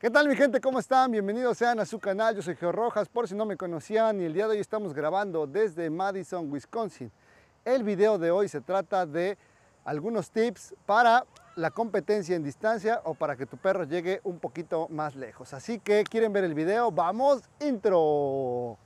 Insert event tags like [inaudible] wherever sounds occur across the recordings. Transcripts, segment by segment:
¿Qué tal mi gente? ¿Cómo están? Bienvenidos sean a su canal, yo soy Geo Rojas, por si no me conocían y el día de hoy estamos grabando desde Madison, Wisconsin. El video de hoy se trata de algunos tips para la competencia en distancia o para que tu perro llegue un poquito más lejos. Así que, ¿quieren ver el video? ¡Vamos! ¡Intro!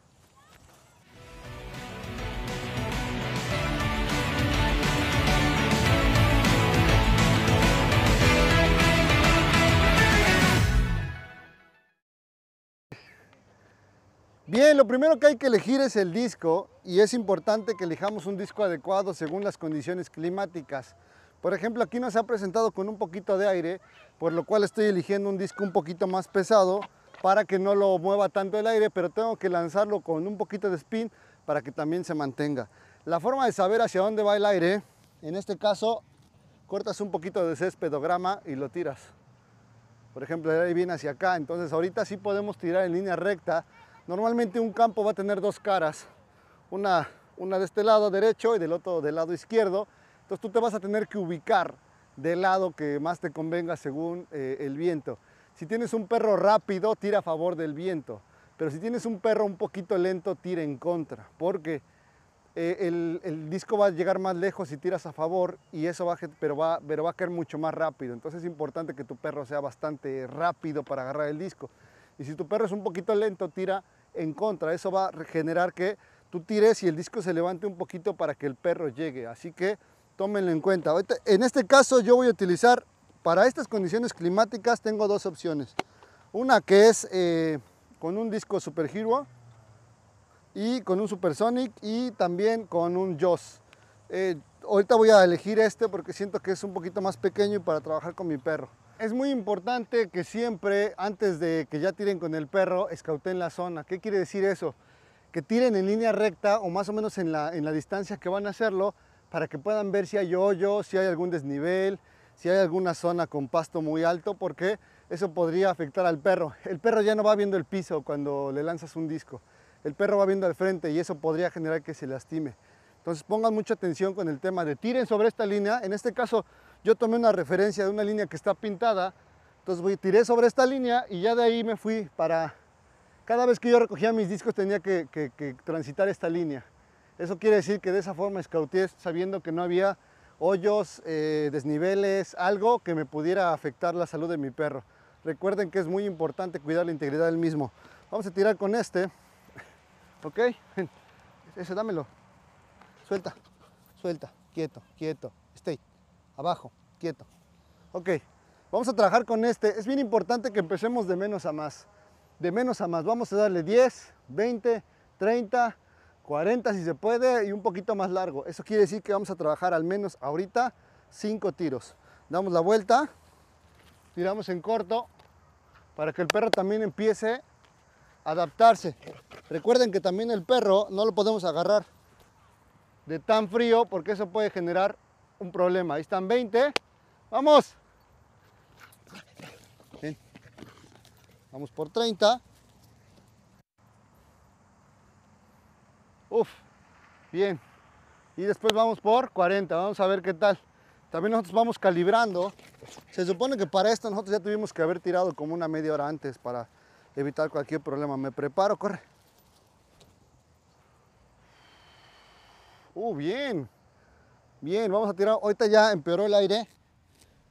Bien, lo primero que hay que elegir es el disco y es importante que elijamos un disco adecuado según las condiciones climáticas. Por ejemplo, aquí nos ha presentado con un poquito de aire, por lo cual estoy eligiendo un disco un poquito más pesado para que no lo mueva tanto el aire, pero tengo que lanzarlo con un poquito de spin para que también se mantenga. La forma de saber hacia dónde va el aire, en este caso, cortas un poquito de césped o grama y lo tiras. Por ejemplo, ahí viene hacia acá, entonces ahorita sí podemos tirar en línea recta Normalmente un campo va a tener dos caras, una, de este lado derecho y del otro del lado izquierdo. Entonces tú te vas a tener que ubicar del lado que más te convenga según eh, el viento. Si tienes un perro rápido, tira a favor del viento. Pero si tienes un perro un poquito lento, tira en contra. Porque eh, el, disco va a llegar más lejos si tiras a favor, y eso va, pero, pero va a caer mucho más rápido. Entonces es importante que tu perro sea bastante rápido para agarrar el disco. Y si tu perro es un poquito lento, tira en contra. Eso va a generar que tú tires y el disco se levante un poquito para que el perro llegue. Así que tómenlo en cuenta. En este caso yo voy a utilizar, para estas condiciones climáticas, tengo dos opciones. Una que es eh, con un disco Super Hero y con un Supersonic y también con un Joss. Eh, ahorita voy a elegir este porque siento que es un poquito más pequeño y para trabajar con mi perro. Es muy importante que siempre, antes de que ya tiren con el perro, escauten la zona. ¿Qué quiere decir eso? Que tiren en línea recta o más o menos en la, en la distancia que van a hacerlo para que puedan ver si hay hoyo, si hay algún desnivel, si hay alguna zona con pasto muy alto, porque eso podría afectar al perro. El perro ya no va viendo el piso cuando le lanzas un disco. El perro va viendo al frente y eso podría generar que se lastime. Entonces pongan mucha atención con el tema de tiren sobre esta línea. En este caso yo tomé una referencia de una línea que está pintada, entonces voy, tiré sobre esta línea y ya de ahí me fui para... Cada vez que yo recogía mis discos tenía que, transitar esta línea. Eso quiere decir que de esa forma escauté sabiendo que no había hoyos, eh, desniveles, algo que me pudiera afectar la salud de mi perro. Recuerden que es muy importante cuidar la integridad del mismo. Vamos a tirar con este. [laughs] ¿Ok? [laughs] Ese dámelo. Suelta, suelta, quieto, quieto. Stay abajo, quieto. Ok, vamos a trabajar con este. Es bien importante que empecemos de menos a más. De menos a más, vamos a darle 10, 20, 30, 40 si se puede y un poquito más largo. Eso quiere decir que vamos a trabajar al menos ahorita 5 tiros. Damos la vuelta, tiramos en corto para que el perro también empiece a adaptarse. Recuerden que también el perro no lo podemos agarrar de tan frío porque eso puede generar un problema. Ahí están 20. Vamos. Vamos por 30. Uf, bien. Y después vamos por 40. Vamos a ver qué tal. También nosotros vamos calibrando. Se supone que para esto nosotros ya tuvimos que haber tirado como una media hora antes para evitar cualquier problema. Me preparo, corre. Uh, bien. Bien, vamos a tirar. Ahorita ya empeoró el aire.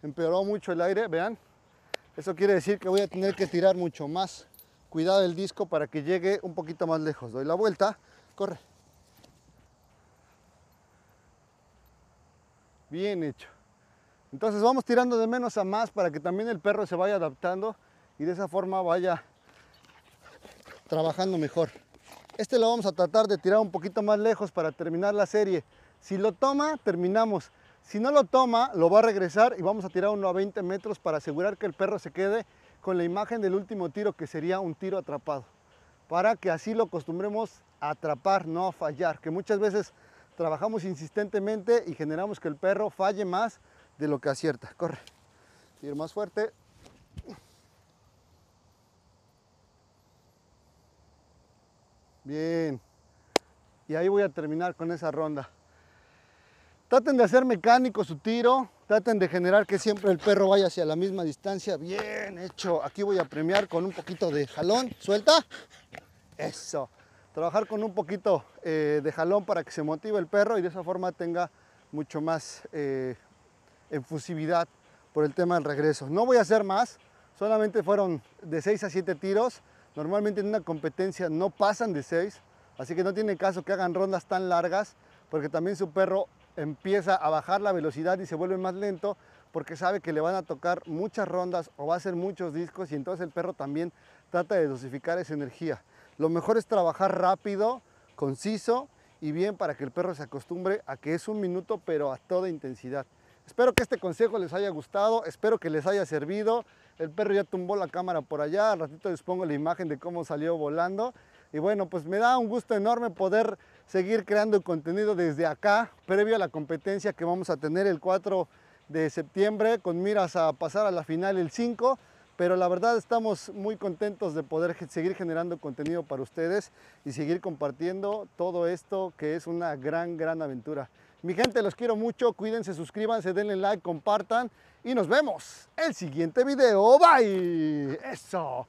Empeoró mucho el aire, vean. Eso quiere decir que voy a tener que tirar mucho más. Cuidado el disco para que llegue un poquito más lejos. Doy la vuelta. Corre. Bien hecho. Entonces vamos tirando de menos a más para que también el perro se vaya adaptando y de esa forma vaya trabajando mejor. Este lo vamos a tratar de tirar un poquito más lejos para terminar la serie. Si lo toma, terminamos. Si no lo toma, lo va a regresar y vamos a tirar uno a 20 metros para asegurar que el perro se quede con la imagen del último tiro, que sería un tiro atrapado. Para que así lo acostumbremos a atrapar, no a fallar. Que muchas veces trabajamos insistentemente y generamos que el perro falle más de lo que acierta. Corre. Tiro más fuerte. Bien. Y ahí voy a terminar con esa ronda. Traten de hacer mecánico su tiro, traten de generar que siempre el perro vaya hacia la misma distancia. Bien hecho. Aquí voy a premiar con un poquito de jalón. Suelta. Eso. Trabajar con un poquito eh, de jalón para que se motive el perro y de esa forma tenga mucho más eh, enfusividad por el tema del regreso. No voy a hacer más, solamente fueron de 6 a 7 tiros. Normalmente en una competencia no pasan de 6, así que no tiene caso que hagan rondas tan largas porque también su perro empieza a bajar la velocidad y se vuelve más lento porque sabe que le van a tocar muchas rondas o va a hacer muchos discos y entonces el perro también trata de dosificar esa energía. Lo mejor es trabajar rápido, conciso y bien para que el perro se acostumbre a que es un minuto pero a toda intensidad. Espero que este consejo les haya gustado, espero que les haya servido. El perro ya tumbó la cámara por allá, al ratito les pongo la imagen de cómo salió volando. Y bueno, pues me da un gusto enorme poder seguir creando contenido desde acá, previo a la competencia que vamos a tener el 4 de septiembre, con miras a pasar a la final el 5. Pero la verdad estamos muy contentos de poder seguir generando contenido para ustedes y seguir compartiendo todo esto que es una gran, gran aventura. Mi gente, los quiero mucho. Cuídense, suscríbanse, denle like, compartan y nos vemos el siguiente video. Bye. Eso.